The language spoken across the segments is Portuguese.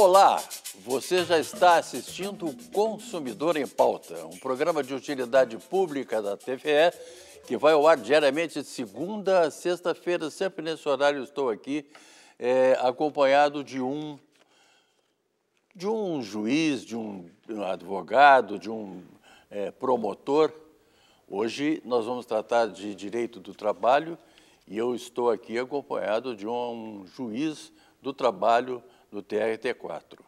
Olá, você já está assistindo o Consumidor em Pauta, um programa de utilidade pública da TVE que vai ao ar diariamente de segunda a sexta-feira, sempre nesse horário estou aqui, é, acompanhado de um de um juiz, de um advogado, de um é, promotor. Hoje nós vamos tratar de direito do trabalho e eu estou aqui acompanhado de um juiz do trabalho do TRT4.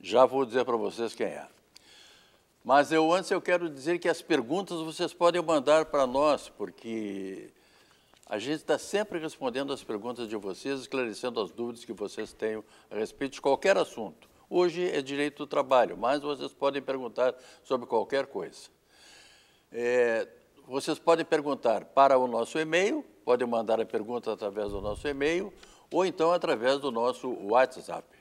Já vou dizer para vocês quem é. Mas eu antes eu quero dizer que as perguntas vocês podem mandar para nós, porque a gente está sempre respondendo as perguntas de vocês, esclarecendo as dúvidas que vocês tenham a respeito de qualquer assunto. Hoje é direito do trabalho, mas vocês podem perguntar sobre qualquer coisa. É, vocês podem perguntar para o nosso e-mail, podem mandar a pergunta através do nosso e-mail ou então através do nosso WhatsApp.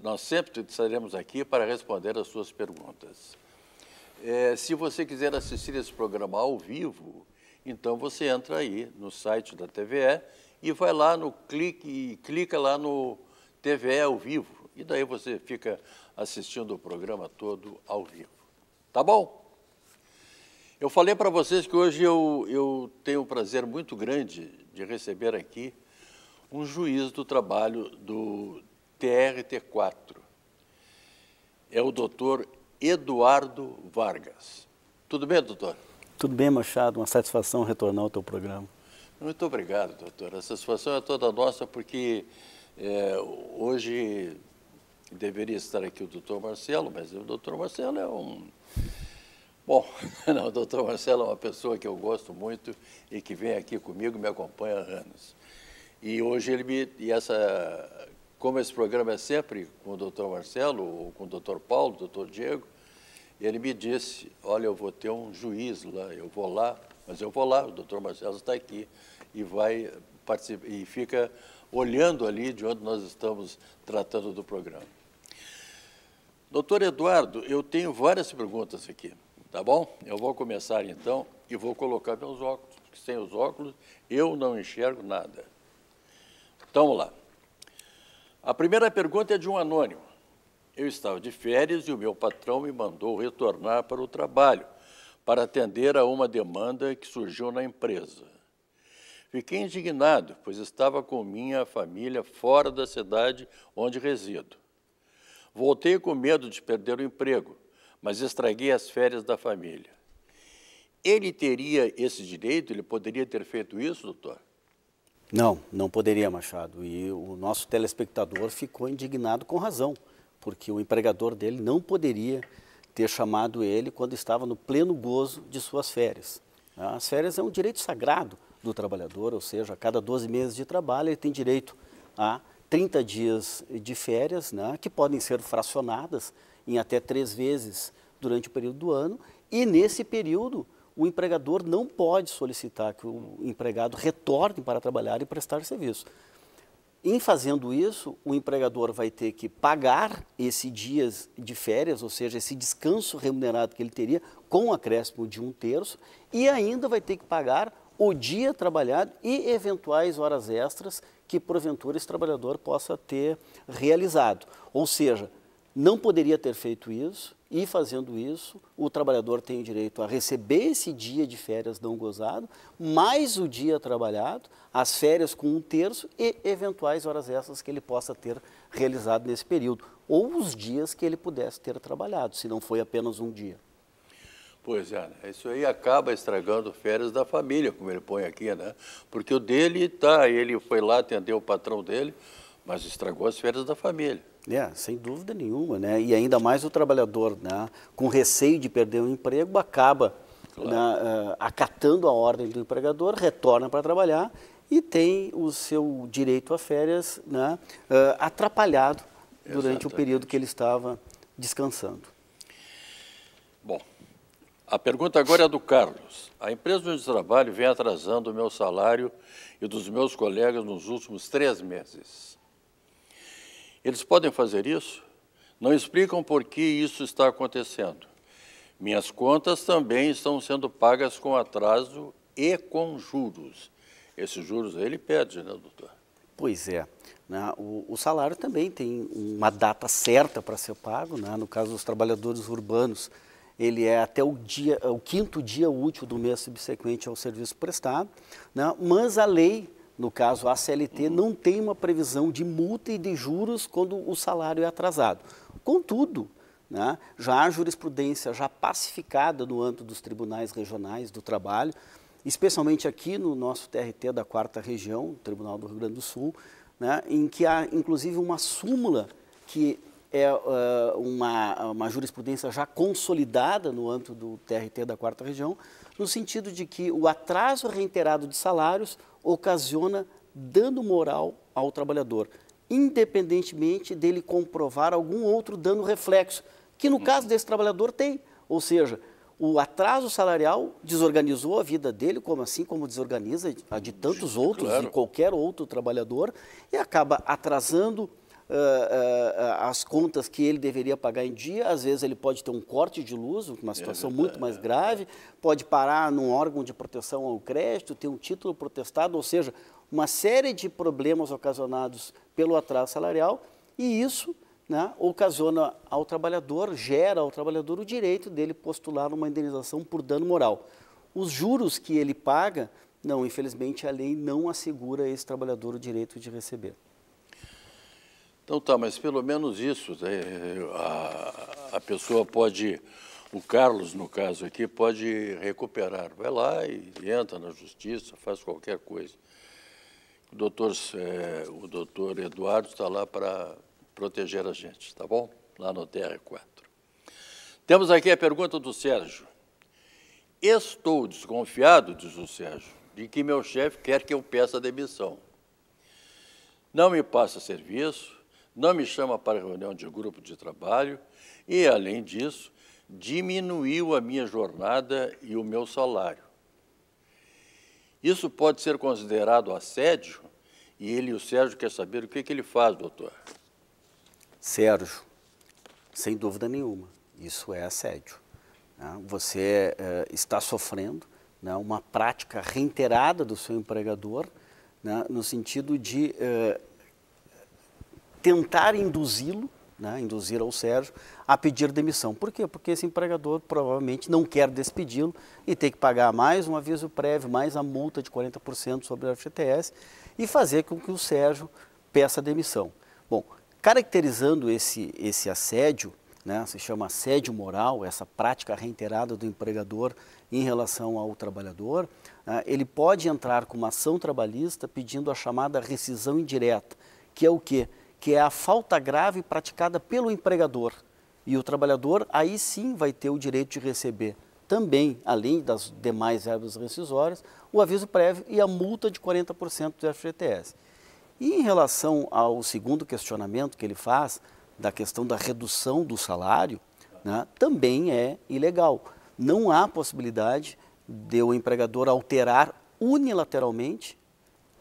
Nós sempre estaremos aqui para responder as suas perguntas. É, se você quiser assistir esse programa ao vivo, então você entra aí no site da TVE e vai lá no clique, clica lá no TVE ao vivo. E daí você fica assistindo o programa todo ao vivo. Tá bom? Eu falei para vocês que hoje eu, eu tenho um prazer muito grande de receber aqui um juiz do trabalho do TRT4. É o doutor Eduardo Vargas. Tudo bem, doutor? Tudo bem, Machado. Uma satisfação retornar ao teu programa. Muito obrigado, doutor. A satisfação é toda nossa, porque é, hoje deveria estar aqui o doutor Marcelo, mas o doutor Marcelo é um. Bom, não, o doutor Marcelo é uma pessoa que eu gosto muito e que vem aqui comigo, me acompanha há anos. E hoje ele me. E essa como esse programa é sempre com o doutor Marcelo, ou com o doutor Paulo, doutor Diego, ele me disse, olha, eu vou ter um juiz lá, eu vou lá, mas eu vou lá, o doutor Marcelo está aqui e vai participa, e fica olhando ali de onde nós estamos tratando do programa. Doutor Eduardo, eu tenho várias perguntas aqui, tá bom? Eu vou começar então e vou colocar meus óculos, porque sem os óculos eu não enxergo nada. Então, vamos lá. A primeira pergunta é de um anônimo. Eu estava de férias e o meu patrão me mandou retornar para o trabalho para atender a uma demanda que surgiu na empresa. Fiquei indignado, pois estava com minha família fora da cidade onde resido. Voltei com medo de perder o emprego, mas estraguei as férias da família. Ele teria esse direito? Ele poderia ter feito isso, doutor? Não, não poderia, Machado. E o nosso telespectador ficou indignado com razão, porque o empregador dele não poderia ter chamado ele quando estava no pleno gozo de suas férias. As férias é um direito sagrado do trabalhador, ou seja, a cada 12 meses de trabalho ele tem direito a 30 dias de férias, né, que podem ser fracionadas em até três vezes durante o período do ano, e nesse período o empregador não pode solicitar que o empregado retorne para trabalhar e prestar serviço. Em fazendo isso, o empregador vai ter que pagar esses dias de férias, ou seja, esse descanso remunerado que ele teria, com um acréscimo de um terço, e ainda vai ter que pagar o dia trabalhado e eventuais horas extras que, porventura, esse trabalhador possa ter realizado. Ou seja, não poderia ter feito isso, e fazendo isso, o trabalhador tem o direito a receber esse dia de férias não gozado, mais o dia trabalhado, as férias com um terço e eventuais horas extras que ele possa ter realizado nesse período, ou os dias que ele pudesse ter trabalhado, se não foi apenas um dia. Pois é, né? isso aí acaba estragando férias da família, como ele põe aqui, né? Porque o dele tá, ele foi lá atender o patrão dele, mas estragou as férias da família. É, sem dúvida nenhuma, né? E ainda mais o trabalhador, né? Com receio de perder o emprego, acaba claro. né, ah, acatando a ordem do empregador, retorna para trabalhar e tem o seu direito a férias né, ah, atrapalhado durante o período que ele estava descansando. Bom, a pergunta agora é do Carlos. A empresa de trabalho vem atrasando o meu salário e dos meus colegas nos últimos três meses. Eles podem fazer isso? Não explicam por que isso está acontecendo. Minhas contas também estão sendo pagas com atraso e com juros. Esses juros aí ele pede, né, doutor? Pois é. Né? O, o, salário também tem uma data certa para ser pago. Né? No caso dos trabalhadores urbanos, ele é até o, dia, o quinto dia útil do mês subsequente ao serviço prestado. Né? Mas a lei no caso, a CLT não tem uma previsão de multa e de juros quando o salário é atrasado. Contudo, né, já há jurisprudência já pacificada no âmbito dos tribunais regionais do trabalho, especialmente aqui no nosso TRT da quarta região, Tribunal do Rio Grande do Sul, né, em que há inclusive uma súmula que é uh, uma, uma jurisprudência já consolidada no âmbito do TRT da quarta região, no sentido de que o atraso reiterado de salários ocasiona dano moral ao trabalhador, independentemente dele comprovar algum outro dano reflexo, que no caso desse trabalhador tem, ou seja, o atraso salarial desorganizou a vida dele, como assim como desorganiza a de tantos outros claro. e qualquer outro trabalhador, e acaba atrasando uh, uh, as contas que ele deveria pagar em dia, às vezes ele pode ter um corte de luz, uma é situação é muito mais é. grave, pode parar num órgão de proteção ao crédito, ter um título protestado, ou seja, uma série de problemas ocasionados pelo atraso salarial e isso né, ocasiona ao trabalhador, gera ao trabalhador o direito dele postular uma indenização por dano moral. Os juros que ele paga, não, infelizmente a lei não assegura esse trabalhador o direito de receber. Então tá, mas pelo menos isso. É, a, a pessoa pode, o Carlos, no caso aqui, pode recuperar. Vai lá e, e entra na justiça, faz qualquer coisa. O doutor, é, o doutor Eduardo está lá para proteger a gente, tá bom? Lá no TR4. Temos aqui a pergunta do Sérgio. Estou desconfiado, diz o Sérgio, de que meu chefe quer que eu peça demissão. Não me passa serviço, não me chama para reunião de grupo de trabalho e, além disso, diminuiu a minha jornada e o meu salário. Isso pode ser considerado assédio? E ele, o Sérgio, quer saber o que, que ele faz, doutor. Sérgio, sem dúvida nenhuma, isso é assédio. Né? Você eh, está sofrendo né, uma prática reiterada do seu empregador, né, no sentido de eh, tentar induzi-lo, né, induzir ao Sérgio a pedir demissão. Por quê? Porque esse empregador provavelmente não quer despedi-lo e tem que pagar mais um aviso prévio, mais a multa de 40% sobre o FGTS e fazer com que o Sérgio peça demissão. Bom, caracterizando esse, esse assédio, né, se chama assédio moral, essa prática reiterada do empregador em relação ao trabalhador, né, ele pode entrar com uma ação trabalhista pedindo a chamada rescisão indireta, que é o quê? que é a falta grave praticada pelo empregador. E o trabalhador aí sim vai ter o direito de receber também, além das demais verbas rescisórias, o aviso prévio e a multa de 40% do FGTS. E em relação ao segundo questionamento que ele faz, da questão da redução do salário, né, também é ilegal. Não há possibilidade de o empregador alterar unilateralmente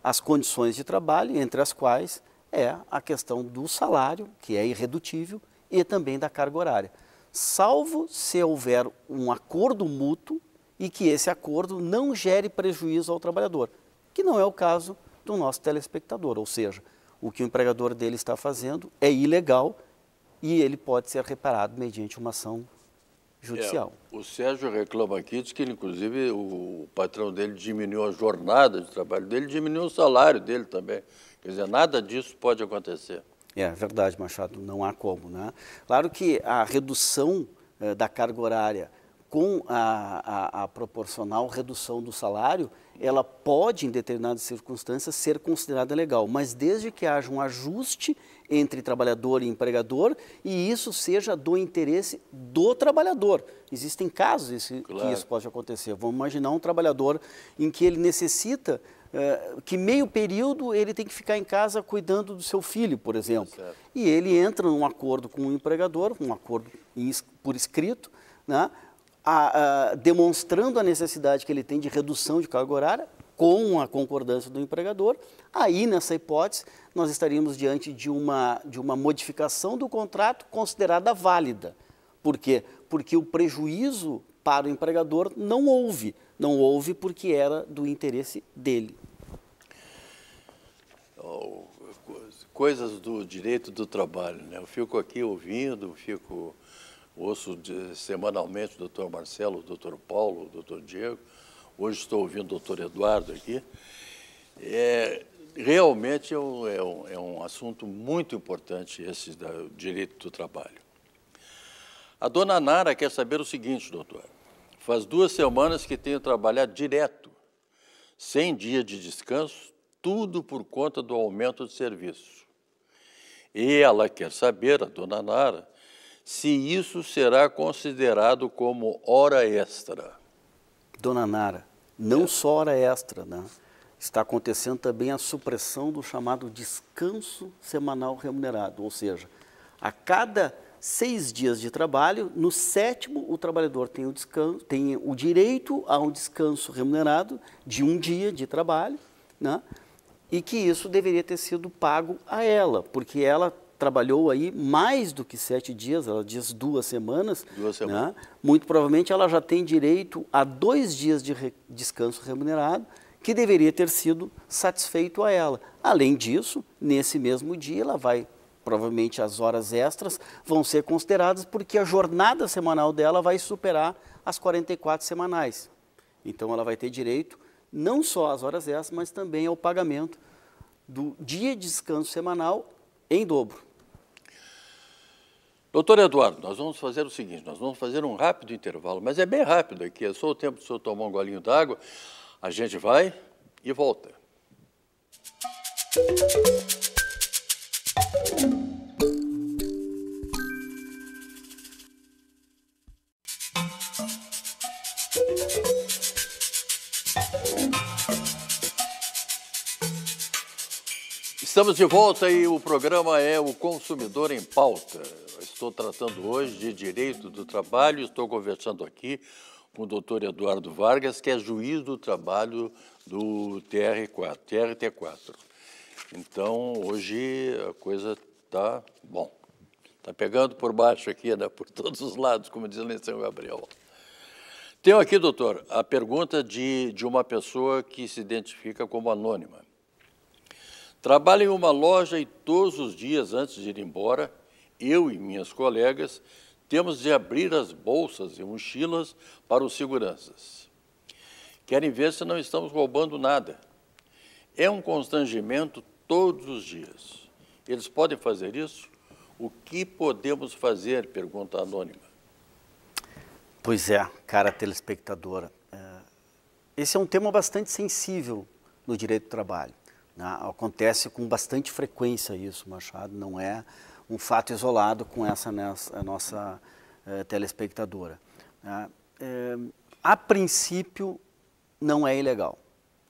as condições de trabalho, entre as quais é a questão do salário, que é irredutível, e também da carga horária. Salvo se houver um acordo mútuo e que esse acordo não gere prejuízo ao trabalhador, que não é o caso do nosso telespectador. Ou seja, o que o empregador dele está fazendo é ilegal e ele pode ser reparado mediante uma ação judicial. É, o Sérgio reclama aqui, diz que ele, inclusive o patrão dele diminuiu a jornada de trabalho dele, diminuiu o salário dele também. Quer dizer, nada disso pode acontecer. É verdade, Machado, não há como. Né? Claro que a redução eh, da carga horária com a, a, a, proporcional redução do salário, ela pode, em determinadas circunstâncias, ser considerada legal, mas desde que haja um ajuste entre trabalhador e empregador e isso seja do interesse do trabalhador. Existem casos esse, claro. que isso pode acontecer. Vamos imaginar um trabalhador em que ele necessita eh, que meio período ele tem que ficar em casa cuidando do seu filho, por exemplo. E ele entra num acordo com o empregador, um acordo por escrito, né? a, a, demonstrando a necessidade que ele tem de redução de carga horária com a concordância do empregador. Aí, nessa hipótese, nós estaríamos diante de uma, de uma modificação do contrato considerada válida. Por quê? Porque o prejuízo para o empregador, não houve. Não houve porque era do interesse dele. Coisas do direito do trabalho, né? Eu fico aqui ouvindo, fico ouço de, semanalmente o doutor Marcelo, o doutor Paulo, o doutor Diego. Hoje estou ouvindo o doutor Eduardo aqui. É, realmente é um, é, um, é um, assunto muito importante esse da, direito do trabalho. A dona Nara quer saber o seguinte, doutor. Faz duas semanas que tenho trabalhado direto, sem dia de descanso, tudo por conta do aumento de serviço. E ela quer saber, a dona Nara, se isso será considerado como hora extra. Dona Nara, não é. só hora extra, né? está acontecendo também a supressão do chamado descanso semanal remunerado, ou seja, a cada seis dias de trabalho. No sétimo, o trabalhador tem o, descanso, tem o direito a um descanso remunerado de um dia de trabalho, né? e que isso deveria ter sido pago a ela, porque ela trabalhou aí mais do que sete dias, ela diz duas semanas. Duas né? semanas. Né? Muito provavelmente ela já tem direito a dois dias de re descanso remunerado, que deveria ter sido satisfeito a ela. Além disso, nesse mesmo dia, ela vai provavelmente as horas extras vão ser consideradas porque a jornada semanal dela vai superar as 44 semanais. Então ela vai ter direito não só às horas extras, mas também ao pagamento do dia de descanso semanal em dobro. Doutor Eduardo, nós vamos fazer o seguinte, nós vamos fazer um rápido intervalo, mas é bem rápido aqui, é só o tempo do senhor tomar um golinho d'água, a gente vai e volta. Música Estamos de volta e o programa é o Consumidor em Pauta. estou tratando hoje de direito do trabalho, estou conversando aqui com o doutor Eduardo Vargas, que é juiz do trabalho do TR4, TRT4. Então, hoje a coisa está bom. Está pegando por baixo aqui, né, por todos os lados, como diz o São Gabriel. Tenho aqui, doutor, a pergunta de, de uma pessoa que se identifica como anônima. Trabalho em uma loja e todos os dias antes de ir embora, eu e minhas colegas temos de abrir as bolsas e mochilas para os seguranças. Querem ver se não estamos roubando nada. É um constrangimento todos os dias. Eles podem fazer isso? O que podemos fazer? Pergunta anônima. Pois é, cara telespectadora. É, esse é um tema bastante sensível no direito do trabalho. Né? Acontece com bastante frequência isso, Machado, não é um fato isolado com essa nessa, nossa eh, telespectadora. Né? Eh, a princípio, não é ilegal.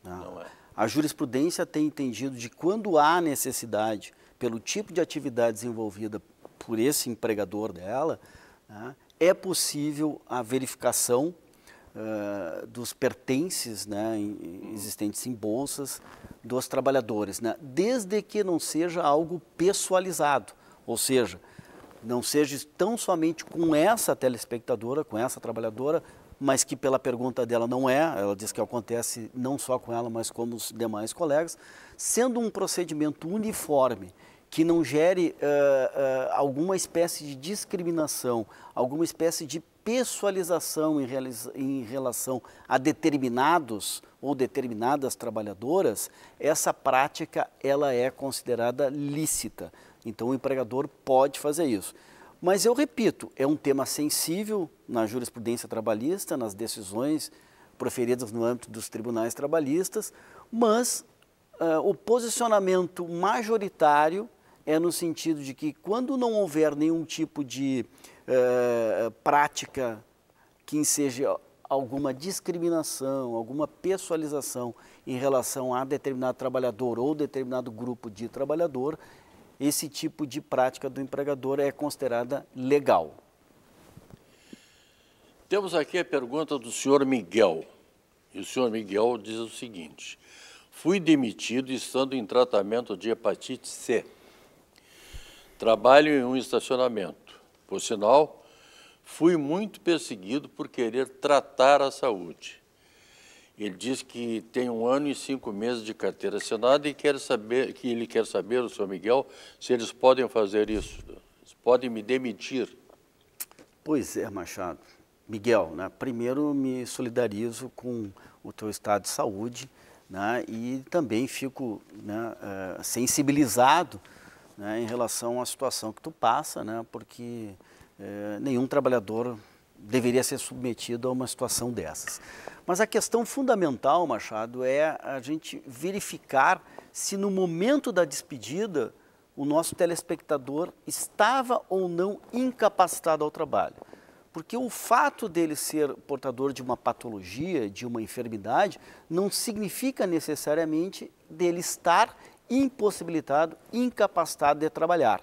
Né? Não é. A jurisprudência tem entendido de quando há necessidade, pelo tipo de atividade desenvolvida por esse empregador dela, né? é possível a verificação dos pertences né, existentes em bolsas dos trabalhadores, né, desde que não seja algo pessoalizado, ou seja, não seja tão somente com essa telespectadora, com essa trabalhadora, mas que pela pergunta dela não é, ela diz que acontece não só com ela, mas com os demais colegas, sendo um procedimento uniforme que não gere uh, uh, alguma espécie de discriminação, alguma espécie de pessoalização em, em relação a determinados ou determinadas trabalhadoras, essa prática ela é considerada lícita. Então o empregador pode fazer isso. Mas eu repito, é um tema sensível na jurisprudência trabalhista, nas decisões proferidas no âmbito dos tribunais trabalhistas, mas uh, o posicionamento majoritário é no sentido de que quando não houver nenhum tipo de eh, eh, prática que enseje alguma discriminação, alguma pessoalização em relação a determinado trabalhador ou determinado grupo de trabalhador, esse tipo de prática do empregador é considerada legal. Temos aqui a pergunta do senhor Miguel. E o senhor Miguel diz o seguinte: Fui demitido estando em tratamento de hepatite C. Trabalho em um estacionamento. Por sinal, fui muito perseguido por querer tratar a saúde. Ele diz que tem um ano e cinco meses de carteira assinada e quer saber, que ele quer saber, o senhor Miguel, se eles podem fazer isso, podem me demitir. Pois é, Machado. Miguel, né, primeiro me solidarizo com o teu estado de saúde né, e também fico né, eh, sensibilizado né, em relação à situação que tu passa, né, porque é, nenhum trabalhador deveria ser submetido a uma situação dessas. Mas a questão fundamental, Machado, é a gente verificar se no momento da despedida o nosso telespectador estava ou não incapacitado ao trabalho. Porque o fato dele ser portador de uma patologia, de uma enfermidade, não significa necessariamente dele estar impossibilitado, incapacitado de trabalhar.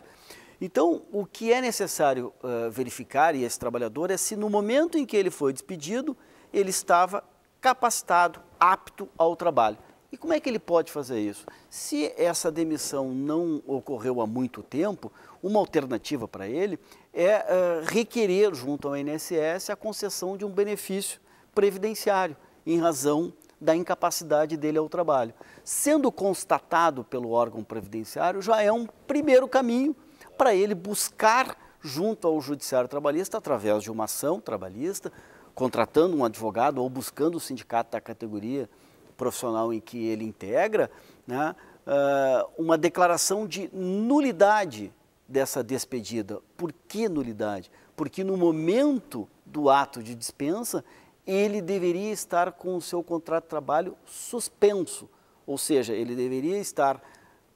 Então, o que é necessário uh, verificar, e esse trabalhador, é se no momento em que ele foi despedido, ele estava capacitado, apto ao trabalho. E como é que ele pode fazer isso? Se essa demissão não ocorreu há muito tempo, uma alternativa para ele é uh, requerer junto ao INSS a concessão de um benefício previdenciário em razão da incapacidade dele ao trabalho. Sendo constatado pelo órgão previdenciário, já é um primeiro caminho para ele buscar junto ao judiciário trabalhista através de uma ação trabalhista, contratando um advogado ou buscando o sindicato da categoria profissional em que ele integra, né, ah, uma declaração de nulidade dessa despedida. Por que nulidade? Porque no momento do ato de dispensa, ele deveria estar com o seu contrato de trabalho suspenso, ou seja, ele deveria estar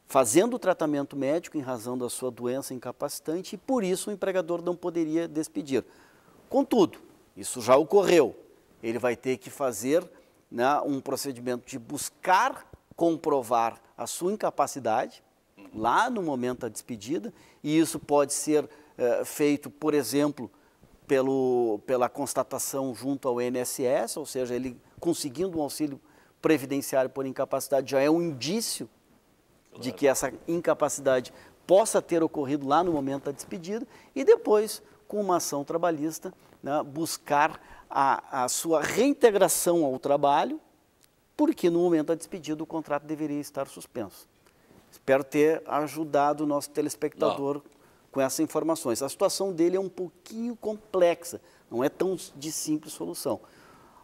fazendo o tratamento médico em razão da sua doença incapacitante e por isso o empregador não poderia despedir. Contudo, isso já ocorreu. Ele vai ter que fazer né, um procedimento de buscar comprovar a sua incapacidade lá no momento da despedida, e isso pode ser é, feito, por exemplo, pelo, pela constatação junto ao INSS, ou seja, ele conseguindo um auxílio previdenciário por incapacidade já é um indício claro. de que essa incapacidade possa ter ocorrido lá no momento da despedida e depois, com uma ação trabalhista, né, buscar a, a sua reintegração ao trabalho, porque no momento da despedida o contrato deveria estar suspenso. Espero ter ajudado o nosso telespectador. Não com essas informações. A situação dele é um pouquinho complexa, não é tão de simples solução.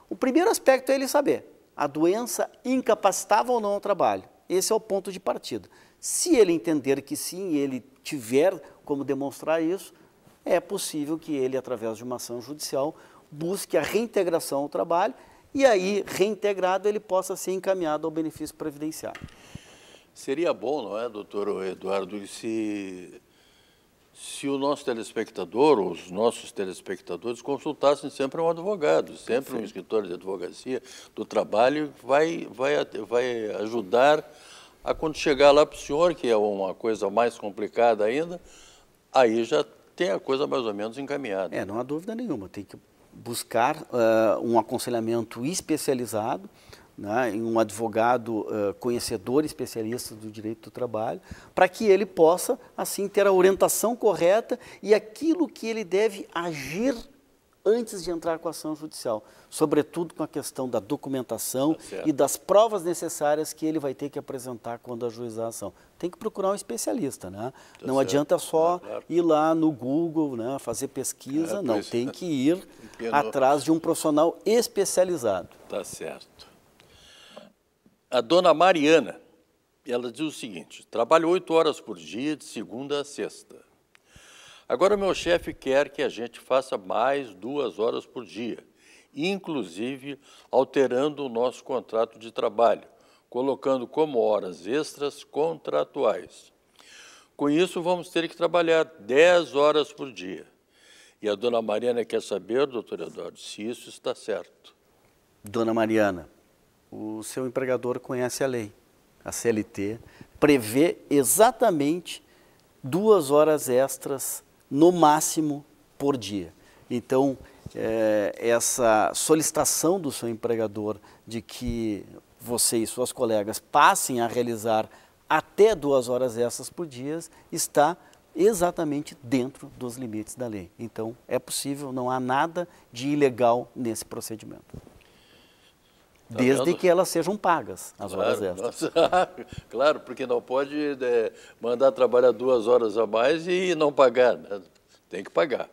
O primeiro aspecto é ele saber, a doença incapacitava ou não o trabalho. Esse é o ponto de partida. Se ele entender que sim, ele tiver como demonstrar isso, é possível que ele, através de uma ação judicial, busque a reintegração ao trabalho e aí, reintegrado, ele possa ser encaminhado ao benefício previdenciário. Seria bom, não é, doutor Eduardo, se se o nosso telespectador ou os nossos telespectadores consultassem sempre um advogado, sempre Sim. um escritório de advocacia do trabalho vai, vai, vai ajudar a quando chegar lá para o senhor, que é uma coisa mais complicada ainda, aí já tem a coisa mais ou menos encaminhada. É, não há dúvida nenhuma, tem que buscar uh, um aconselhamento especializado, né, em um advogado uh, conhecedor, especialista do direito do trabalho, para que ele possa, assim, ter a orientação correta e aquilo que ele deve agir antes de entrar com a ação judicial, sobretudo com a questão da documentação tá e das provas necessárias que ele vai ter que apresentar quando ajuizar a ação. Tem que procurar um especialista, né? Tá não certo. adianta só claro. ir lá no Google, né, fazer pesquisa, é, não, tem é. que ir atrás de um profissional especializado. Tá certo a dona Mariana, ela diz o seguinte: trabalho oito horas por dia, de segunda a sexta. Agora, meu chefe quer que a gente faça mais duas horas por dia, inclusive alterando o nosso contrato de trabalho, colocando como horas extras contratuais. Com isso, vamos ter que trabalhar dez horas por dia. E a dona Mariana quer saber, doutor Eduardo, se isso está certo. Dona Mariana, o seu empregador conhece a lei. A CLT prevê exatamente duas horas extras no máximo por dia. Então, é, essa solicitação do seu empregador de que você e suas colegas passem a realizar até duas horas extras por dia está exatamente dentro dos limites da lei. Então, é possível, não há nada de ilegal nesse procedimento. Tá desde que elas sejam pagas, as claro, horas extras. Nossa, claro, porque não pode é, mandar trabalhar duas horas a mais e não pagar. Né? Tem que pagar.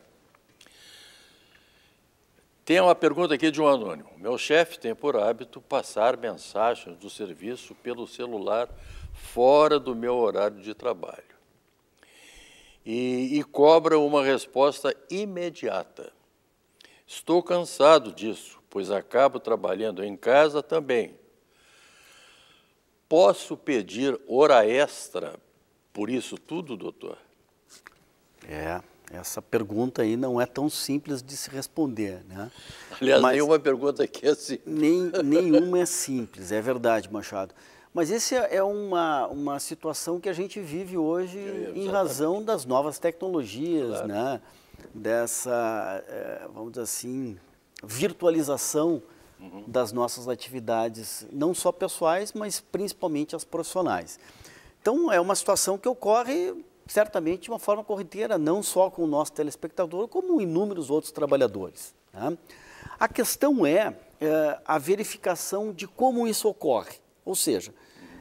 Tem uma pergunta aqui de um anônimo. Meu chefe tem por hábito passar mensagens do serviço pelo celular fora do meu horário de trabalho e, e cobra uma resposta imediata. Estou cansado disso pois acabo trabalhando em casa também. Posso pedir hora extra por isso tudo, doutor? É, essa pergunta aí não é tão simples de se responder, né? Aliás, Mas nenhuma pergunta aqui é Nem, nenhuma é simples, é verdade, Machado. Mas essa é, é uma, uma situação que a gente vive hoje é, em razão das novas tecnologias, claro. né? Dessa, eh, vamos dizer assim, virtualização uhum. das nossas atividades, não só pessoais, mas principalmente as profissionais. Então, é uma situação que ocorre certamente de uma forma corriqueira, não só com o nosso telespectador, como inúmeros outros trabalhadores. Tá? A questão é, é, a verificação de como isso ocorre. Ou seja,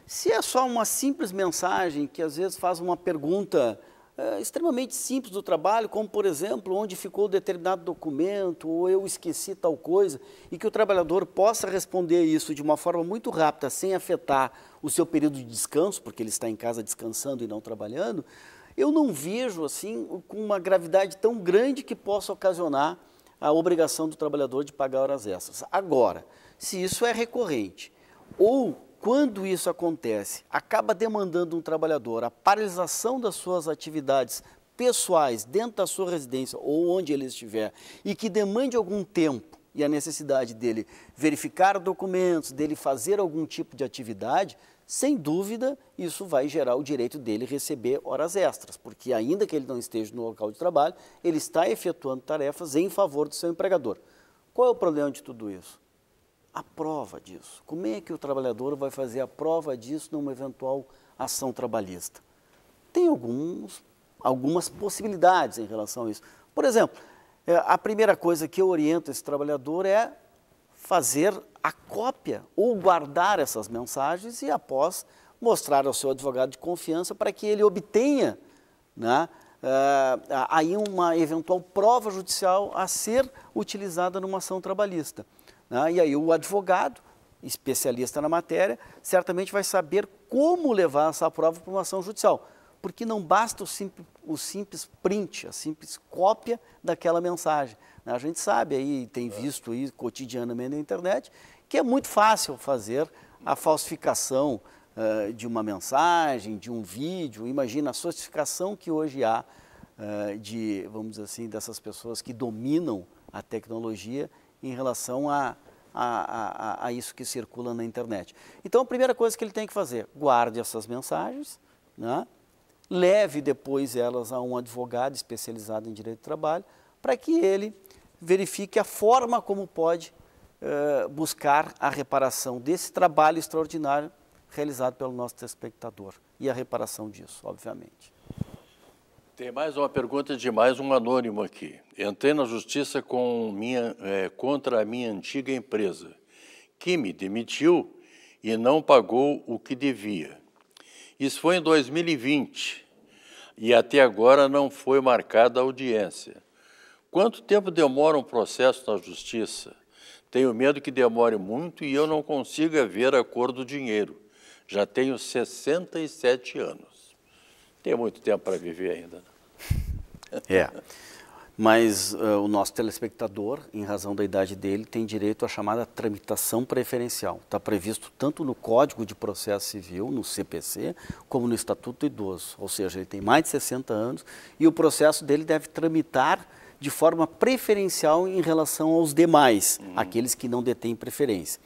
se é só uma simples mensagem que às vezes faz uma pergunta é, extremamente simples do trabalho, como, por exemplo, onde ficou determinado documento ou eu esqueci tal coisa, e que o trabalhador possa responder isso de uma forma muito rápida, sem afetar o seu período de descanso, porque ele está em casa descansando e não trabalhando, eu não vejo assim com uma gravidade tão grande que possa ocasionar a obrigação do trabalhador de pagar horas extras. Agora, se isso é recorrente ou quando isso acontece, acaba demandando um trabalhador a paralisação das suas atividades pessoais dentro da sua residência ou onde ele estiver e que demande algum tempo e a necessidade dele verificar documentos, dele fazer algum tipo de atividade, sem dúvida, isso vai gerar o direito dele receber horas extras, porque ainda que ele não esteja no local de trabalho, ele está efetuando tarefas em favor do seu empregador. Qual é o problema de tudo isso? a prova disso? Como é que o trabalhador vai fazer a prova disso numa eventual ação trabalhista? Tem alguns, algumas possibilidades em relação a isso. Por exemplo, é, a primeira coisa que eu oriento esse trabalhador é fazer a cópia ou guardar essas mensagens e após mostrar ao seu advogado de confiança para que ele obtenha né, é, aí uma eventual prova judicial a ser utilizada numa ação trabalhista. Né? E aí o advogado, especialista na matéria, certamente vai saber como levar essa prova para uma ação judicial. Porque não basta o simples, o simples print, a simples cópia daquela mensagem. Né? A gente sabe aí, tem visto aí cotidianamente na internet, que é muito fácil fazer a falsificação uh, de uma mensagem, de um vídeo. Imagina a sofisticação que hoje há uh, de, vamos dizer assim, dessas pessoas que dominam a tecnologia em relação a, a, a, a, isso que circula na internet. Então, a primeira coisa que ele tem que fazer, guarde essas mensagens, né? leve depois elas a um advogado especializado em direito do trabalho, para que ele verifique a forma como pode eh, buscar a reparação desse trabalho extraordinário realizado pelo nosso telespectador e a reparação disso, obviamente. Tem mais uma pergunta de mais um anônimo aqui. Entrei na justiça com minha, é, contra a minha antiga empresa, que me demitiu e não pagou o que devia. Isso foi em 2020 e até agora não foi marcada audiência. Quanto tempo demora um processo na justiça? Tenho medo que demore muito e eu não consiga ver a cor do dinheiro. Já tenho 67 anos. Tem muito tempo para viver ainda. Né? É. Mas uh, o nosso telespectador, em razão da idade dele, tem direito à chamada tramitação preferencial. Está previsto tanto no Código de Processo Civil, no CPC, como no Estatuto do Idoso. Ou seja, ele tem mais de 60 anos e o processo dele deve tramitar de forma preferencial em relação aos demais, hum. aqueles que não detêm preferência.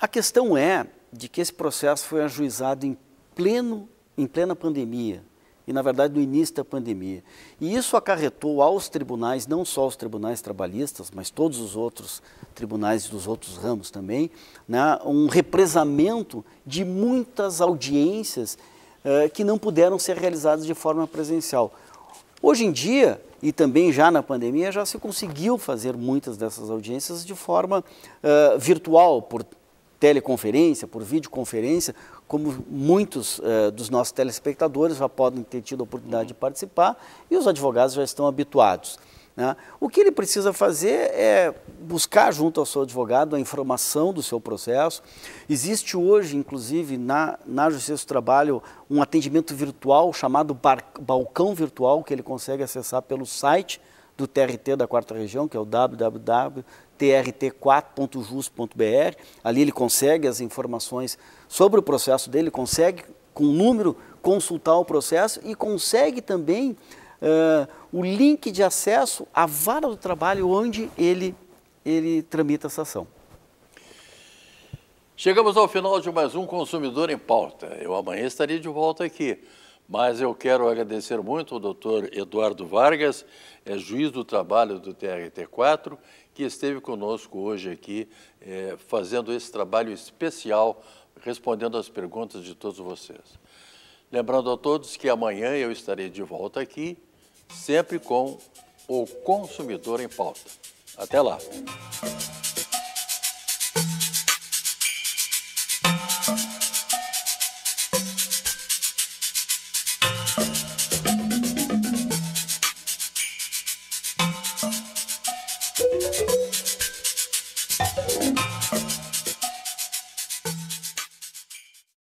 A questão é de que esse processo foi ajuizado em, pleno, em plena pandemia, e, na verdade, no início da pandemia. E isso acarretou aos tribunais, não só os tribunais trabalhistas, mas todos os outros tribunais dos outros ramos também, né, um represamento de muitas audiências eh, que não puderam ser realizadas de forma presencial. Hoje em dia, e também já na pandemia, já se conseguiu fazer muitas dessas audiências de forma eh, virtual, por teleconferência, por videoconferência, como muitos eh, dos nossos telespectadores já podem ter tido a oportunidade uhum. de participar e os advogados já estão habituados. Né? O que ele precisa fazer é buscar junto ao seu advogado a informação do seu processo. Existe hoje, inclusive, na, na Justiça do Trabalho, um atendimento virtual chamado bar, balcão virtual, que ele consegue acessar pelo site do TRT da Quarta Região, que é o www trt4.jus.br. Ali ele consegue as informações sobre o processo dele, consegue com o número consultar o processo e consegue também uh, o link de acesso à vara do trabalho onde ele, ele tramita essa ação. Chegamos ao final de mais um Consumidor em Pauta. Eu amanhã estaria de volta aqui, mas eu quero agradecer muito ao doutor Eduardo Vargas, é juiz do trabalho do TRT4 que esteve conosco hoje aqui, eh, fazendo esse trabalho especial, respondendo as perguntas de todos vocês. Lembrando a todos que amanhã eu estarei de volta aqui, sempre com o consumidor em pauta. Até lá!